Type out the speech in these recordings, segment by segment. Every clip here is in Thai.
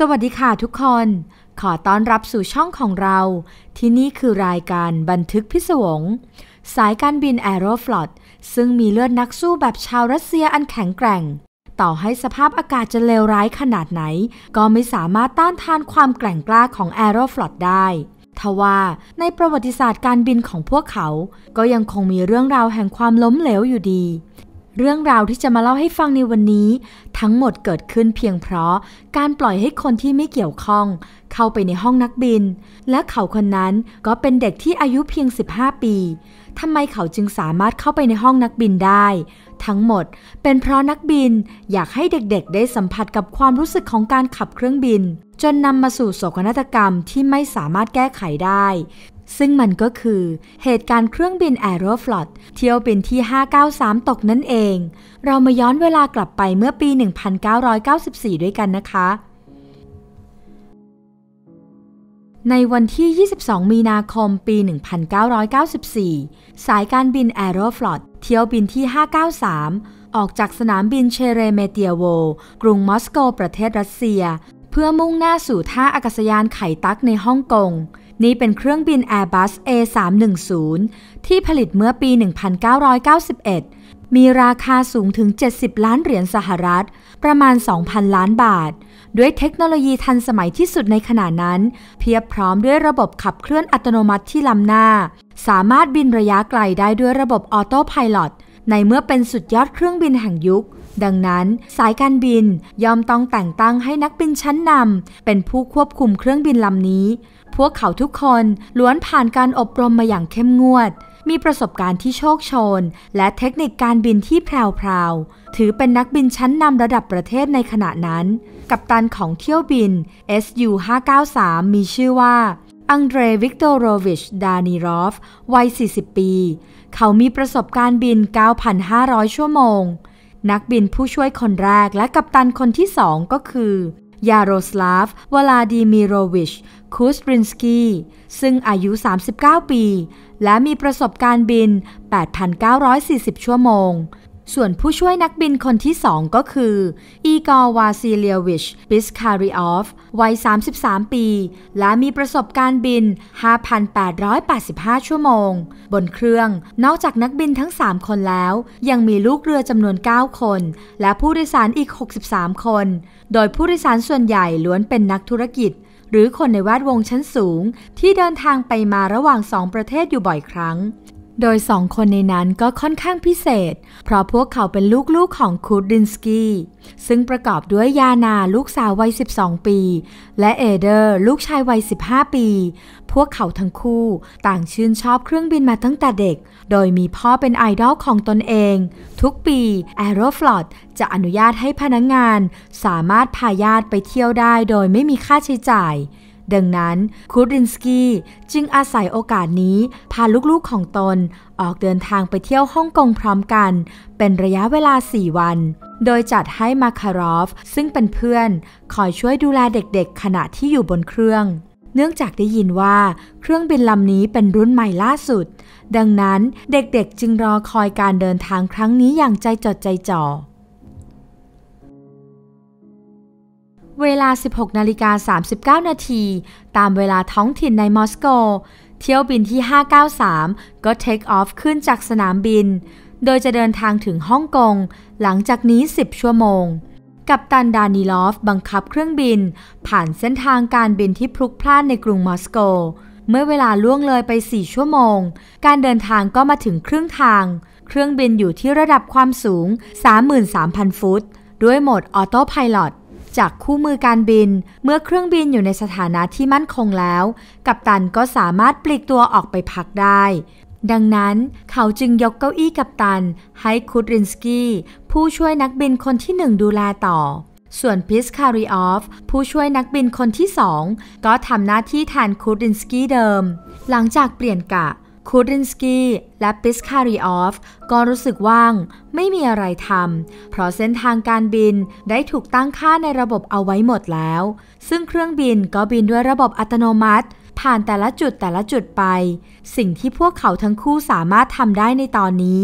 สวัสดีค่ะทุกคน ขอต้อนรับสู่ช่องของเรา ที่นี่คือรายการบันทึกพิศวง สายการบินแอโรฟลอตซึ่งมีเลือดนักสู้แบบชาวรัสเซียอันแข็งแกร่ง ต่อให้สภาพอากาศจะเลวร้ายขนาดไหน ก็ไม่สามารถต้านทานความแกร่งกล้าของแอโรฟลอตได้ ทว่าในประวัติศาสตร์การบินของพวกเขา ก็ยังคงมีเรื่องราวแห่งความล้มเหลวอยู่ดีเรื่องราวที่จะมาเล่าให้ฟังในวันนี้ ทั้งหมดเกิดขึ้นเพียงเพราะ การปล่อยให้คนที่ไม่เกี่ยวข้อง เข้าไปในห้องนักบิน และเขาคนนั้นก็เป็นเด็กที่อายุเพียง 15 ปี ทำไมเขาจึงสามารถเข้าไปในห้องนักบินได้ ทั้งหมดเป็นเพราะนักบินอยากให้เด็กๆได้สัมผัสกับความรู้สึกของการขับเครื่องบิน จนนำมาสู่โศกนาฏกรรมที่ไม่สามารถแก้ไขได้ซึ่งมันก็คือเหตุการณ์เครื่องบินแอโรฟลอตเที่ยวบินที่ 593 ตกนั่นเอง เรามาย้อนเวลากลับไปเมื่อปี 1994 ด้วยกันนะคะ ในวันที่ 22 มีนาคมปี 1994 สายการบินแอโรฟลอตเที่ยวบินที่ 593 ออกจากสนามบินเชเรเมเตียโว กรุงมอสโก ประเทศรัสเซีย เพื่อมุ่งหน้าสู่ท่าอากาศยานไข่ตักในฮ่องกงนี่เป็นเครื่องบิน Airbus A310 ที่ผลิตเมื่อปี 1991 มีราคาสูงถึง 70 ล้านเหรียญสหรัฐ ประมาณ 2,000 ล้านบาท ด้วยเทคโนโลยีทันสมัยที่สุดในขณะนั้น เพียบพร้อมด้วยระบบขับเคลื่อนอัตโนมัติที่ล้ำหน้า สามารถบินระยะไกลได้ด้วยระบบออโต้พายดในเมื่อเป็นสุดยอดเครื่องบินแห่งยุค ดังนั้นสายการบิน ยอมต้องแต่งตั้งให้นักบินชั้นนำเป็นผู้ควบคุมเครื่องบินลำนี้พวกเขาทุกคนล้วนผ่านการอบรมมาอย่างเข้มงวด มีประสบการณ์ที่โชคโชน และเทคนิคการบินที่แพรวๆถือเป็นนักบินชั้นนำระดับประเทศในขณะนั้น กัปตันของเที่ยวบิน SU 593มีชื่อว่า อังเดรวิกโตโรวิช ดานิรอฟ วัย40 ปี เขามีประสบการณ์บิน 9,500 ชั่วโมง นักบินผู้ช่วยคนแรกและกัปตันคนที่สองก็คือยาโรสลาฟ วลาดีมิโรวิชคูสปรินสกี้ ซึ่งอายุ 39 ปี และมีประสบการณ์บิน 8,940 ชั่วโมง ส่วนผู้ช่วยนักบินคนที่สองก็คือ อีกอร์วาซิเลียวิช บิสคาริออฟ วัย 33 ปี และมีประสบการณ์บิน 5,885 ชั่วโมง บนเครื่อง นอกจากนักบินทั้ง 3 คนแล้ว ยังมีลูกเรือจำนวน 9 คน และผู้โดยสารอีก 63 คนโดยผู้โดยสารส่วนใหญ่ล้วนเป็นนักธุรกิจ หรือคนในแวดวงชั้นสูง ที่เดินทางไปมาระหว่างสองประเทศอยู่บ่อยครั้ง โดยสองคนในนั้นก็ค่อนข้างพิเศษ เพราะพวกเขาเป็นลูกๆของคูดินสกี้ซึ่งประกอบด้วยยานาลูกสาววัย12 ปี และเอเดอร์ ลูกชายวัย 15 ปี พวกเขาทั้งคู่ต่างชื่นชอบเครื่องบินมาตั้งแต่เด็กโดยมีพ่อเป็นไอดอลของตนเอง ทุกปี Aeroflot จะอนุญาตให้พนักงงานสามารถพาญาติไปเที่ยวได้โดยไม่มีค่าใช้จ่าย ดังนั้นคูรินสกี้จึงอาศัยโอกาสนี้พาลูกๆของตนออกเดินทางไปเที่ยวฮ่องกงพร้อมกัน เป็นระยะเวลา 4 วัน โดยจัดให้มาคารอฟซึ่งเป็นเพื่อนคอยช่วยดูแลเด็กๆขณะที่อยู่บนเครื่องเนื่องจากได้ยินว่าเครื่องบินลำนี้เป็นรุ่นใหม่ล่าสุด ดังนั้นเด็กๆจึงรอคอยการเดินทางครั้งนี้อย่างใจจดใจจ่อ เวลา 16 นาฬิกา39 นาที ตามเวลาท้องถิ่นในมอสโก เที่ยวบินที่ 593 ก็เทคออฟขึ้นจากสนามบิน โดยจะเดินทางถึงฮ่องกงหลังจากนี้ 10 ชั่วโมงกับตันดานิลอฟบังคับเครื่องบิน ผ่านเส้นทางการบินที่พลุกพล่านในกรุงมอสโก เมื่อเวลาล่วงเลยไป 4 ชั่วโมง การเดินทางก็มาถึงครึ่งทาง เครื่องบินอยู่ที่ระดับความสูง 33,000 ฟุต ด้วยโหมดออโต้พายロจากคู่มือการบินเมื่อเครื่องบินอยู่ในสถานะที่มั่นคงแล้ว กัปตันก็สามารถปลีกตัวออกไปพักได้ดังนั้นเขาจึงยกเก้าอี้กัปตันให้คุดรินสกี้ผู้ช่วยนักบินคนที่หนึ่งดูแลต่อ ส่วนพิสคาริออฟผู้ช่วยนักบินคนที่สองก็ทำหน้าที่แทนคูดรินสกี้เดิม หลังจากเปลี่ยนกะคูดินสกี้และปิสคาริออฟก็รู้สึกว่างไม่มีอะไรทำเพราะเส้นทางการบินได้ถูกตั้งค่าในระบบเอาไว้หมดแล้ว ซึ่งเครื่องบินก็บินด้วยระบบอัตโนมัติผ่านแต่ละจุดแต่ละจุดไป สิ่งที่พวกเขาทั้งคู่สามารถทำได้ในตอนนี้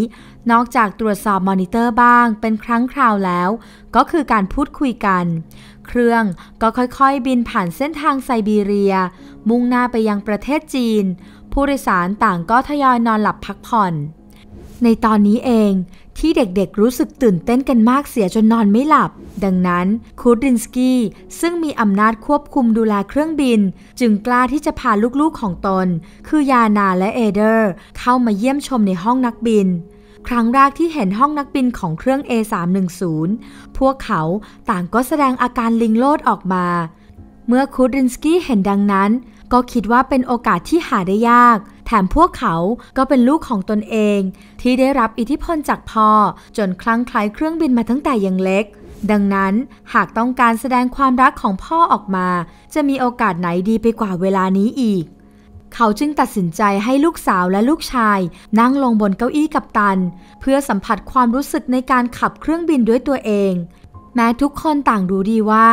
นอกจากตรวจสอบมอนิเตอร์บ้างเป็นครั้งคราวแล้ว ก็คือการพูดคุยกัน เครื่องก็ค่อยๆ บินผ่านเส้นทางไซบีเรีย มุ่งหน้าไปยังประเทศจีน ผู้โดยสารต่างก็ทยอยนอนหลับพักผ่อนในตอนนี้เองที่เด็กๆรู้สึกตื่นเต้นกันมากเสียจนนอนไม่หลับ ดังนั้นคูดินสกี้ซึ่งมีอำนาจควบคุมดูแลเครื่องบิน จึงกล้าที่จะพาลูกๆของตน คือยานาและเอเดอร์ เข้ามาเยี่ยมชมในห้องนักบิน ครั้งแรกที่เห็นห้องนักบินของเครื่อง A310 พวกเขาต่างก็แสดงอาการลิงโลดออกมา เมื่อคูดินสกี้เห็นดังนั้นก็คิดว่าเป็นโอกาสที่หาได้ยาก แถมพวกเขาก็เป็นลูกของตนเอง ที่ได้รับอิทธิพลจากพ่อจนคลั่งคล้เครื่องบินมาตั้งแต่ยังเล็ก ดังนั้นหากต้องการแสดงความรักของพ่อออกมา จะมีโอกาสไหนดีไปกว่าเวลานี้อีก เขาจึงตัดสินใจให้ลูกสาวและลูกชาย นั่งลงบนเก้าอี้กับตัน เพื่อสัมผัสความรู้สึกในการขับเครื่องบินด้วยตัวเอง แม้ทุกคนต่างรู้ดีว่า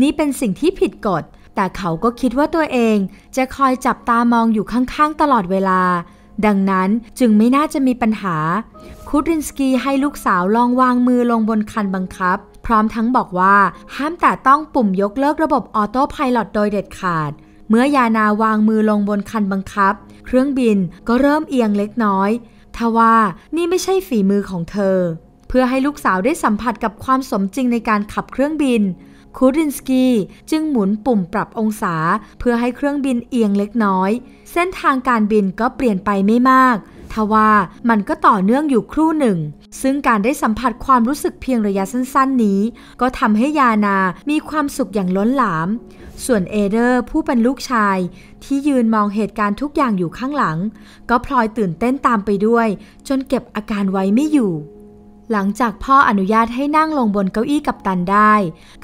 นี่เป็นสิ่งที่ผิดกฎแต่เขาก็คิดว่าตัวเองจะคอยจับตามองอยู่ข้างๆตลอดเวลา ดังนั้นจึงไม่น่าจะมีปัญหาคุดรินสกีให้ลูกสาวลองวางมือลงบนคันบังคับ พร้อมทั้งบอกว่าห้ามแต่ต้องปุ่มยกเลิกระบบออโต้พายดโดยเด็ดขาด เมื่อยานาวางมือลงบนคันบังคับ เครื่องบินก็เริ่มเอียงเล็กน้อย ทว่านี่ไม่ใช่ฝีมือของเธอ เพื่อให้ลูกสาวได้สัมผัสกับความสมจริงในการขับเครื่องบินคูรินสกีจึงหมุนปุ่มปรับองศาเพื่อให้เครื่องบินเอียงเล็กน้อย เส้นทางการบินก็เปลี่ยนไปไม่มาก ทว่ามันก็ต่อเนื่องอยู่ครู่หนึ่ง ซึ่งการได้สัมผัสความรู้สึกเพียงระยะสั้นๆนี้ ก็ทำให้ยานามีความสุขอย่างล้นหลาม ส่วนเอเดอร์ผู้เป็นลูกชายที่ยืนมองเหตุการณ์ทุกอย่างอยู่ข้างหลัง ก็พลอยตื่นเต้นตามไปด้วย จนเก็บอาการไว้ไม่อยู่หลังจากพ่ออนุญาตให้นั่งลงบนเก้าอี้กับตันได้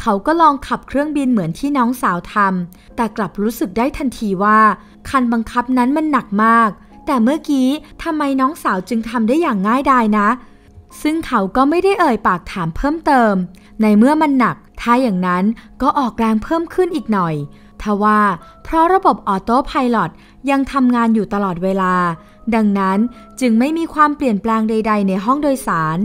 เขาก็ลองขับเครื่องบินเหมือนที่น้องสาวทำ แต่กลับรู้สึกได้ทันทีว่าคันบังคับนั้นมันหนักมาก แต่เมื่อกี้ทำไมน้องสาวจึงทำได้อย่างง่ายดายนะ ซึ่งเขาก็ไม่ได้เอ่ยปากถามเพิ่มเติม ในเมื่อมันหนัก ถ้าอย่างนั้นก็ออกแรงเพิ่มขึ้นอีกหน่อย ทว่าเพราะระบบออโต้พายロยังทำงานอยู่ตลอดเวลา ดังนั้นจึงไม่มีความเปลี่ยนแปลงใดๆในห้องโดยสาร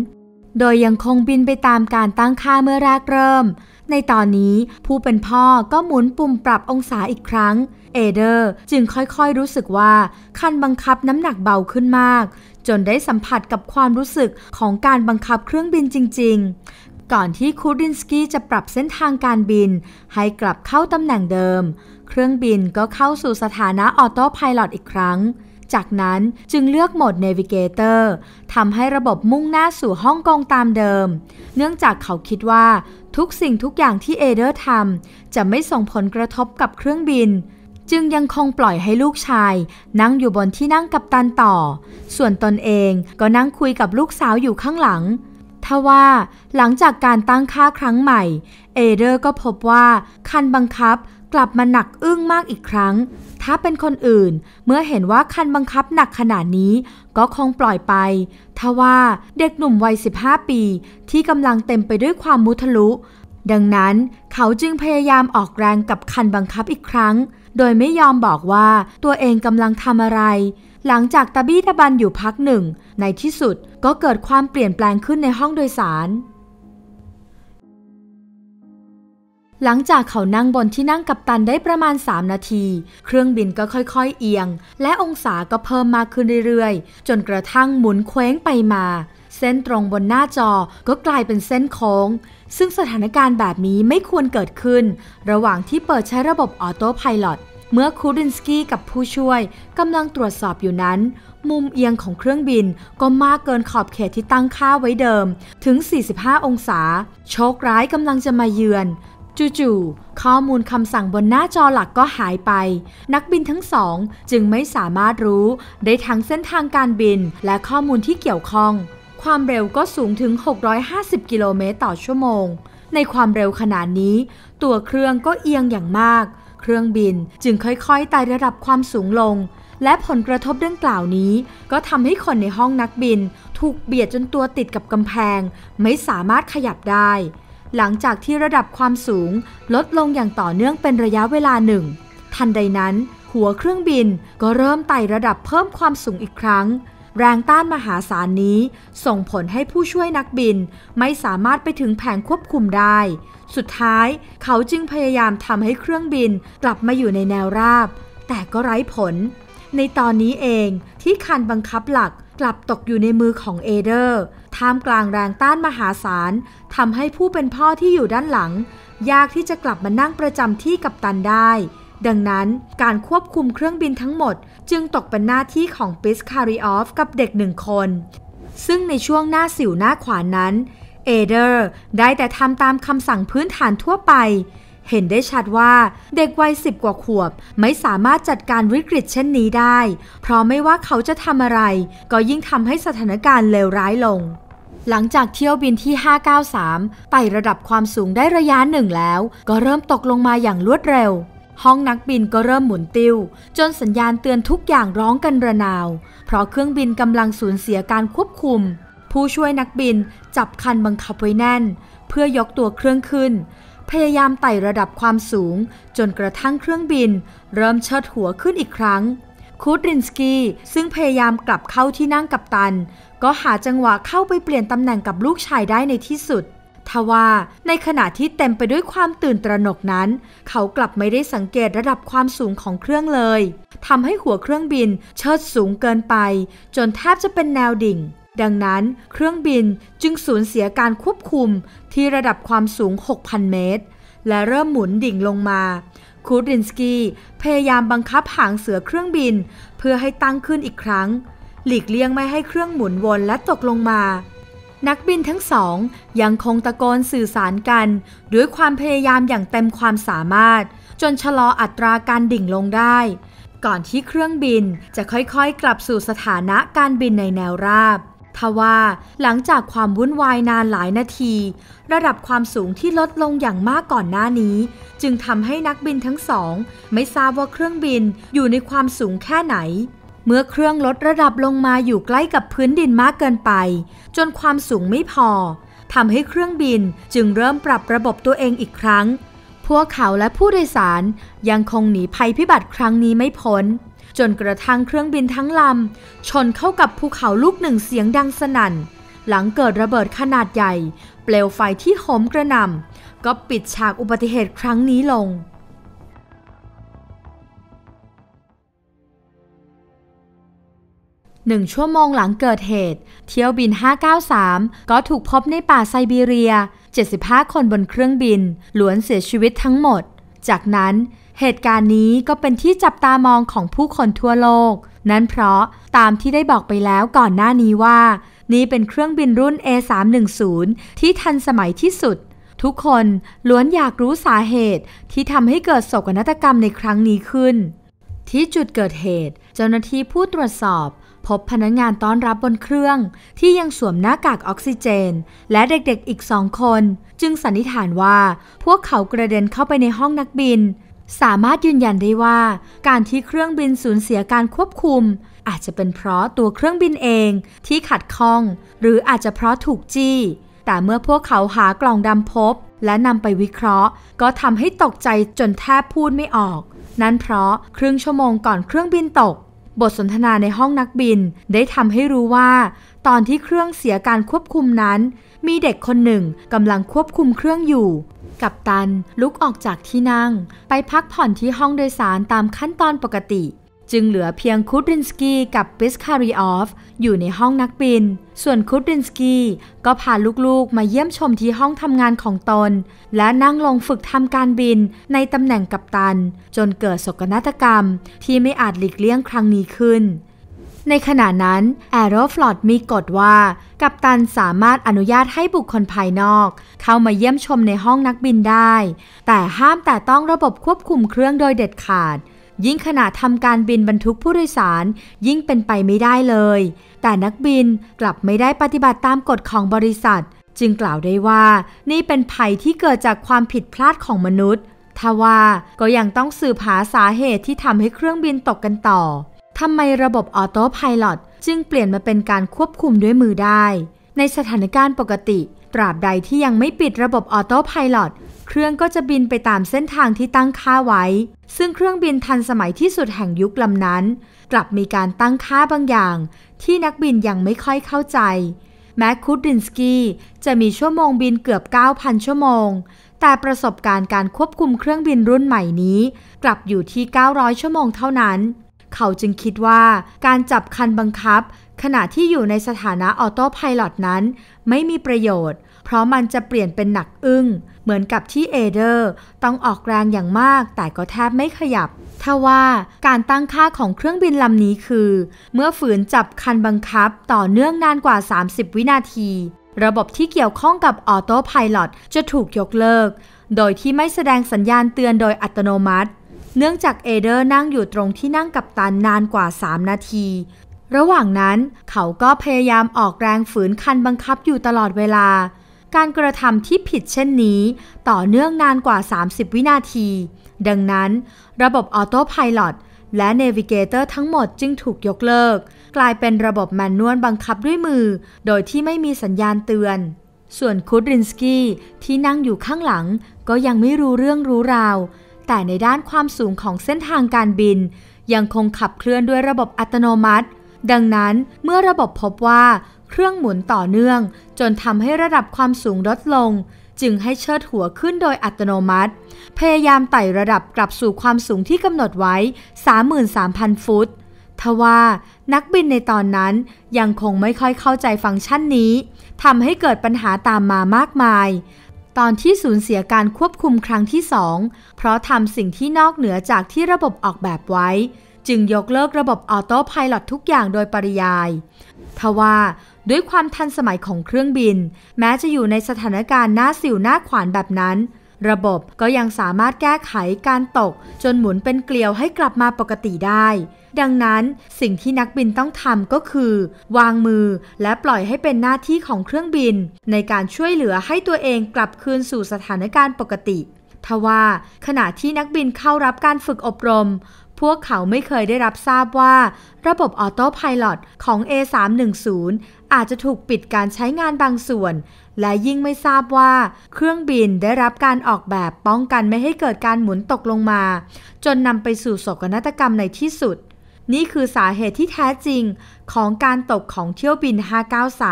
โดยยังคงบินไปตามการตั้งค่าเมื่อแรกเริ่ม ในตอนนี้ผู้เป็นพ่อก็หมุนปุ่มปรับองศาอีกครั้ง เอเดอร์จึงค่อยๆรู้สึกว่า คันบังคับน้ำหนักเบาขึ้นมาก จนได้สัมผัสกับความรู้สึกของการบังคับเครื่องบินจริง ๆ ก่อนที่คูดินสกี้จะปรับเส้นทางการบิน ให้กลับเข้าตำแหน่งเดิม เครื่องบินก็เข้าสู่สถานะออโต้พายโอีกครั้งจากนั้นจึงเลือกโหมด Navigator ทำให้ระบบมุ่งหน้าสู่ฮ่องกงตามเดิม เนื่องจากเขาคิดว่าทุกสิ่งทุกอย่างที่เอเดอร์ทำจะไม่ส่งผลกระทบกับเครื่องบิน จึงยังคงปล่อยให้ลูกชาย นั่งอยู่บนที่นั่งกับตันต่อ ส่วนตนเองก็นั่งคุยกับลูกสาวอยู่ข้างหลัง ทว่าหลังจากการตั้งค่าครั้งใหม่เอเดอร์ก็พบว่าคันบังคับกลับมาหนักอึ้งมากอีกครั้งถ้าเป็นคนอื่นเมื่อเห็นว่าคันบังคับหนักขนาดนี้ ก็คงปล่อยไป ทว่าเด็กหนุ่มวัย 15 ปี ที่กำลังเต็มไปด้วยความมุทะลุ ดังนั้นเขาจึงพยายามออกแรงกับคันบังคับอีกครั้ง โดยไม่ยอมบอกว่าตัวเองกำลังทำอะไร หลังจากตะบี้ตะบันอยู่พักหนึ่ง ในที่สุดก็เกิดความเปลี่ยนแปลงขึ้นในห้องโดยสารหลังจากเขานั่งบนที่นั่งกับตันได้ประมาณ 3 นาที เครื่องบินก็ค่อยๆเอียง และองศาก็เพิ่มมากขึ้นเรื่อยๆ จนกระทั่งหมุนเคว้งไปมา เส้นตรงบนหน้าจอก็กลายเป็นเส้นโค้ง ซึ่งสถานการณ์แบบนี้ไม่ควรเกิดขึ้น ระหว่างที่เปิดใช้ระบบออโต้พายロเมื่อคูดินสกี้กับผู้ช่วยกำลังตรวจสอบอยู่นั้น มุมเอียงของเครื่องบินก็มากเกินขอบเขตที่ตั้งค่าไว้เดิม ถึง 45 องศา โชคร้ายกำลังจะมาเยือนจู่ๆ ข้อมูลคำสั่งบนหน้าจอหลักก็หายไป นักบินทั้งสองจึงไม่สามารถรู้ได้ทั้งเส้นทางการบินและข้อมูลที่เกี่ยวข้อง ความเร็วก็สูงถึง 650 กิโลเมตรต่อชั่วโมง ในความเร็วขนาดนี้ ตัวเครื่องก็เอียงอย่างมาก เครื่องบินจึงค่อยๆไต่ระดับความสูงลง และผลกระทบดังกล่าวนี้ก็ทำให้คนในห้องนักบินถูกเบียดจนตัวติดกับกำแพง ไม่สามารถขยับได้หลังจากที่ระดับความสูงลดลงอย่างต่อเนื่องเป็นระยะเวลาหนึ่ง ทันใดนั้น หัวเครื่องบินก็เริ่มไต่ระดับเพิ่มความสูงอีกครั้ง แรงต้านมหาศาลนี้ส่งผลให้ผู้ช่วยนักบินไม่สามารถไปถึงแผงควบคุมได้ สุดท้ายเขาจึงพยายามทำให้เครื่องบินกลับมาอยู่ในแนวราบแต่ก็ไร้ผล ในตอนนี้เองที่คันบังคับหลักกลับตกอยู่ในมือของเอเดอร์ท่ามกลางแรงต้านมหาศาลทำให้ผู้เป็นพ่อที่อยู่ด้านหลัง ยากที่จะกลับมานั่งประจำที่กับตันได้ ดังนั้นการควบคุมเครื่องบินทั้งหมดจึงตกเป็นหน้าที่ของปิสคาริออฟกับเด็กหนึ่งคน ซึ่งในช่วงหน้าสิวหน้าขวานนั้นเอเดอร์ได้แต่ทำตามคำสั่งพื้นฐานทั่วไป เห็นได้ชัดว่าเด็กวัยสิบกว่าขวบไม่สามารถจัดการวิกฤตเช่นนี้ได้ เพราะไม่ว่าเขาจะทำอะไร ก็ยิ่งทำให้สถานการณ์เลวร้ายลงหลังจากเที่ยวบินที่ 593 ไต่ระดับความสูงได้ระยะหนึ่งแล้ว ก็เริ่มตกลงมาอย่างรวดเร็ว ห้องนักบินก็เริ่มหมุนติวจนสัญญาณเตือนทุกอย่างร้องกันระนาว เพราะเครื่องบินกำลังสูญเสียการควบคุม ผู้ช่วยนักบินจับคันบังคับไว้แน่น เพื่อยกตัวเครื่องขึ้น พยายามไต่ระดับความสูงจนกระทั่งเครื่องบินเริ่มเชิดหัวขึ้นอีกครั้งคูดรินสกี้ซึ่งพยายามกลับเข้าที่นั่งกับตัน ก็หาจังหวะเข้าไปเปลี่ยนตำแหน่งกับลูกชายได้ในที่สุด ทว่าในขณะที่เต็มไปด้วยความตื่นตระหนกนั้น เขากลับไม่ได้สังเกตระดับความสูงของเครื่องเลยทำให้หัวเครื่องบินเชิดสูงเกินไป จนแทบจะเป็นแนวดิ่ง ดังนั้นเครื่องบินจึงสูญเสียการควบคุมที่ระดับความสูง 6,000 เมตร และเริ่มหมุนดิ่งลงมาคูดรินสกีพยายามบังคับหางเสือเครื่องบิน เพื่อให้ตั้งขึ้นอีกครั้ง หลีกเลี่ยงไม่ให้เครื่องหมุนวนและตกลงมา นักบินทั้งสองยังคงตะโกนสื่อสารกัน ด้วยความพยายามอย่างเต็มความสามารถ จนชะลออัตราการดิ่งลงได้ ก่อนที่เครื่องบินจะค่อยๆ กลับสู่สถานะการบินในแนวราบทว่า หลังจากความวุ่นวายนานหลายนาที ระดับความสูงที่ลดลงอย่างมากก่อนหน้านี้ จึงทำให้นักบินทั้งสอง ไม่ทราบว่าเครื่องบินอยู่ในความสูงแค่ไหน เมื่อเครื่องลดระดับลงมาอยู่ใกล้กับพื้นดินมากเกินไป จนความสูงไม่พอทำให้เครื่องบินจึงเริ่มปรับระบบตัวเองอีกครั้ง พวกเขาและผู้โดยสารยังคงหนีภัยพิบัติครั้งนี้ไม่พ้นจนกระทั่งเครื่องบินทั้งลำชนเข้ากับภูเขาลูกหนึ่งเสียงดังสนั่น หลังเกิดระเบิดขนาดใหญ่ เปลวไฟที่โหมกระหน่ำก็ปิดฉากอุบัติเหตุครั้งนี้ลง หนึ่งชั่วโมงหลังเกิดเหตุ เที่ยวบิน 593 ก็ถูกพบในป่าไซบีเรีย 75 คนบนเครื่องบินล้วนเสียชีวิตทั้งหมด จากนั้นเหตุการณ์นี้ก็เป็นที่จับตามองของผู้คนทั่วโลก นั้นเพราะตามที่ได้บอกไปแล้วก่อนหน้านี้ว่า นี่เป็นเครื่องบินรุ่น A310 ที่ทันสมัยที่สุด ทุกคนล้วนอยากรู้สาเหตุที่ทำให้เกิดโศกนาฏกรรมในครั้งนี้ขึ้น ที่จุดเกิดเหตุ เจ้าหน้าที่ผู้ตรวจสอบพบพนักงงานต้อนรับบนเครื่อง ที่ยังสวมหน้ากากออกซิเจน และเด็กๆอีกสองคน จึงสันนิษฐานว่าพวกเขากระเด็นเข้าไปในห้องนักบินสามารถยืนยันได้ว่าการที่เครื่องบินสูญเสียการควบคุม อาจจะเป็นเพราะตัวเครื่องบินเองที่ขัดข้อง หรืออาจจะเพราะถูกจี้ แต่เมื่อพวกเขาหากล่องดำพบ และนำไปวิเคราะห์ ก็ทำให้ตกใจจนแทบพูดไม่ออก นั่นเพราะครึ่งชั่วโมงก่อนเครื่องบินตก บทสนทนาในห้องนักบิน ได้ทำให้รู้ว่า ตอนที่เครื่องเสียการควบคุมนั้น มีเด็กคนหนึ่งกำลังควบคุมเครื่องอยู่กัปตันลุกออกจากที่นั่ง ไปพักผ่อนที่ห้องโดยสารตามขั้นตอนปกติ จึงเหลือเพียงคูดรินสกี้กับปิสคาริออฟอยู่ในห้องนักบิน ส่วนคูดรินสกี้ก็พาลูกๆมาเยี่ยมชมที่ห้องทำงานของตน และนั่งลงฝึกทำการบินในตำแหน่งกัปตันจนเกิดศกนาฏกรรม ที่ไม่อาจหลีกเลี่ยงครั้งนี้ขึ้นในขณะนั้นแอโรฟลอตมีกฎว่า กัปตันสามารถอนุญาตให้บุคคลภายนอก เข้ามาเยี่ยมชมในห้องนักบินได้ แต่ห้ามแต่ต้องระบบควบคุมเครื่องโดยเด็ดขาด ยิ่งขณะทำการบินบรรทุกผู้โดยสารยิ่งเป็นไปไม่ได้เลย แต่นักบินกลับไม่ได้ปฏิบัติตามกฎของบริษัท จึงกล่าวได้ว่านี่เป็นภัยที่เกิดจากความผิดพลาดของมนุษย์ ทว่าก็ยังต้องสืบหาสาเหตุที่ทำให้เครื่องบินตกกันต่อทำไมระบบออโต้พายโตจึงเปลี่ยนมาเป็นการควบคุมด้วยมือได้ ในสถานการณ์ปกติ ตราบใดที่ยังไม่ปิดระบบออโต้พายโตเครื่องก็จะบินไปตามเส้นทางที่ตั้งค่าไว้ ซึ่งเครื่องบินทันสมัยที่สุดแห่งยุคลำนั้น กลับมีการตั้งค่าบางอย่าง ที่นักบินยังไม่ค่อยเข้าใจ แม้คูดินสกี้จะมีชั่วโมงบินเกือบ 9,000 ชั่วโมง แต่ประสบการณ์การควบคุมเครื่องบินรุ่นใหม่นี้กลับอยู่ที่900ชั่วโมงเท่านั้นเขาจึงคิดว่าการจับคันบังคับ ขณะที่อยู่ในสถานะออโต้พายロนั้น ไม่มีประโยชน์ เพราะมันจะเปลี่ยนเป็นหนักอึ้งเหมือนกับที่เอเดอร์ต้องออกแรงอย่างมากแต่ก็แทบไม่ขยับ ถ้าว่าการตั้งค่าของเครื่องบินลำนี้คือ เมื่อฝืนจับคันบังคับต่อเนื่องนานกว่า 30 วินาที ระบบที่เกี่ยวข้องกับออโต้พายロจะถูกยกเลิก โดยที่ไม่แสดงสัญญาณเตือนโดยอัตโนมัติเนื่องจากเอเดอร์นั่งอยู่ตรงที่นั่งกับตันนานกว่า 3 นาที ระหว่างนั้นเขาก็พยายามออกแรงฝืนคันบังคับอยู่ตลอดเวลา การกระทำที่ผิดเช่นนี้ต่อเนื่องนานกว่า 30 วินาที ดังนั้น ระบบออโต้พายดและเนวิเกเตอร์ทั้งหมดจึงถูกยกเลิก กลายเป็นระบบแมนนวลบังคับด้วยมือ โดยที่ไม่มีสัญญาณเตือน ส่วนคุดรินสกี้ที่นั่งอยู่ข้างหลังก็ยังไม่รู้เรื่องรู้ราวแต่ในด้านความสูงของเส้นทางการบิน ยังคงขับเคลื่อนด้วยระบบอัตโนมัติ ดังนั้นเมื่อระบบพบว่าเครื่องหมุนต่อเนื่อง จนทำให้ระดับความสูงลดลง จึงให้เชิดหัวขึ้นโดยอัตโนมัติ พยายามไต่ระดับกลับสู่ความสูงที่กำหนดไว้ 33,000 ฟุต ทว่านักบินในตอนนั้น ยังคงไม่ค่อยเข้าใจฟังก์ชันนี้ทำให้เกิดปัญหาตามมามากมายตอนที่สูญเสียการควบคุมครั้งที่สอง เพราะทำสิ่งที่นอกเหนือจากที่ระบบออกแบบไว้ จึงยกเลิกระบบออโต้พายลอตทุกอย่างโดยปริยาย ทว่า ด้วยความทันสมัยของเครื่องบิน แม้จะอยู่ในสถานการณ์หน้าสิวหน้าขวานแบบนั้น ระบบก็ยังสามารถแก้ไขการตก จนหมุนเป็นเกลียวให้กลับมาปกติได้ดังนั้นสิ่งที่นักบินต้องทำก็คือ วางมือและปล่อยให้เป็นหน้าที่ของเครื่องบิน ในการช่วยเหลือให้ตัวเองกลับคืนสู่สถานการณ์ปกติทว่า ขณะที่นักบินเข้ารับการฝึกอบรม พวกเขาไม่เคยได้รับทราบว่าระบบออโต้พายロของ A310 อาจจะถูกปิดการใช้งานบางส่วน และยิ่งไม่ทราบว่า เครื่องบินได้รับการออกแบบป้องกันไม่ให้เกิดการหมุนตกลงมา จนนำไปสู่โศกนาฏกรรมในที่สุดนี่คือสาเหตุที่แท้จริงของการตกของเที่ยวบิน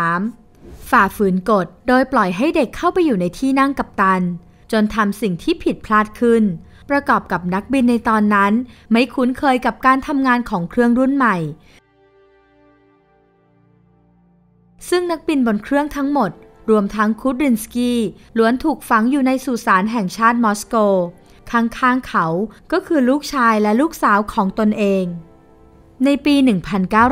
593 ฝ่าฝืนกฎโดยปล่อยให้เด็กเข้าไปอยู่ในที่นั่งกับตัน จนทำสิ่งที่ผิดพลาดขึ้น ประกอบกับนักบินในตอนนั้นไม่คุ้นเคยกับการทำงานของเครื่องรุ่นใหม่ ซึ่งนักบินบนเครื่องทั้งหมด รวมทั้งคูดรินสกี้ล้วนถูกฝังอยู่ในสุสานแห่งชาติมอสโก ข้างๆเขาก็คือลูกชายและลูกสาวของตนเองในปี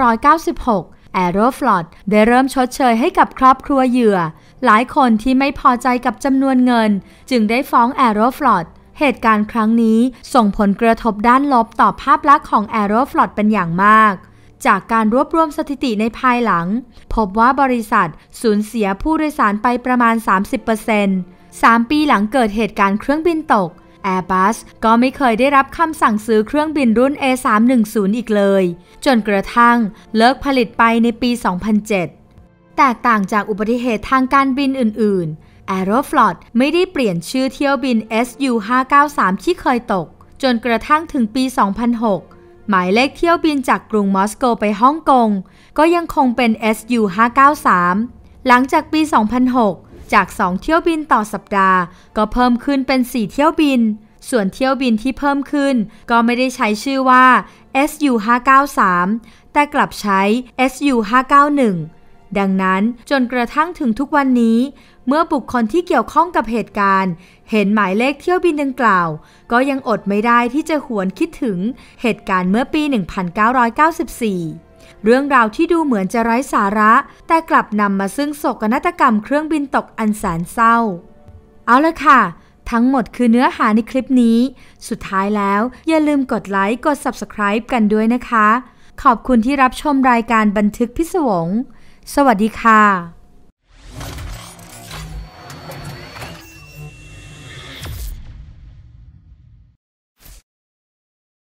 1996 Aeroflot ได้เริ่มชดเชยให้กับครอบครัวเหยื่อ หลายคนที่ไม่พอใจกับจำนวนเงิน จึงได้ฟ้อง Aeroflot เหตุการณ์ครั้งนี้ส่งผลกระทบด้านลบต่อภาพลักษณ์ของ Aeroflot เป็นอย่างมาก จากการรวบรวมสถิติในภายหลัง พบว่าบริษัทสูญเสียผู้โดยสารไปประมาณ 30% 3 ปีหลังเกิดเหตุการณ์เครื่องบินตก Airbus ก็ไม่เคยได้รับคำสั่งซื้อเครื่องบินรุ่น A310 อีกเลย จนกระทั่งเลิกผลิตไปในปี 2007 แตกต่างจากอุบัติเหตุทางการบินอื่น ๆ Aeroflot ไม่ได้เปลี่ยนชื่อเที่ยวบิน SU593 ที่เคยตก จนกระทั่งถึงปี 2006 หมายเลขเที่ยวบินจากกรุงมอสโกไปฮ่องกงก็ยังคงเป็น SU593 หลังจากปี 2006จาก2เที่ยวบินต่อสัปดาห์ ก็เพิ่มขึ้นเป็น 4 เที่ยวบิน ส่วนเที่ยวบินที่เพิ่มขึ้น ก็ไม่ได้ใช้ชื่อว่า SU 593แต่กลับใช้ SU 591ดังนั้นจนกระทั่งถึงทุกวันนี้ เมื่อบุคคลที่เกี่ยวข้องกับเหตุการณ์ เห็นหมายเลขเที่ยวบินดังกล่าว ก็ยังอดไม่ได้ที่จะหวนคิดถึงเหตุการณ์เมื่อปี 1994เรื่องราวที่ดูเหมือนจะไร้สาระ แต่กลับนำมาซึ่งโศกนาฏกรรมเครื่องบินตกอันแสนเศร้า เอาละค่ะ ทั้งหมดคือเนื้อหาในคลิปนี้ สุดท้ายแล้วอย่าลืมกดไลค์กด Subscribe กันด้วยนะคะ ขอบคุณที่รับชมรายการบันทึกพิศวง สวัสดีค่ะ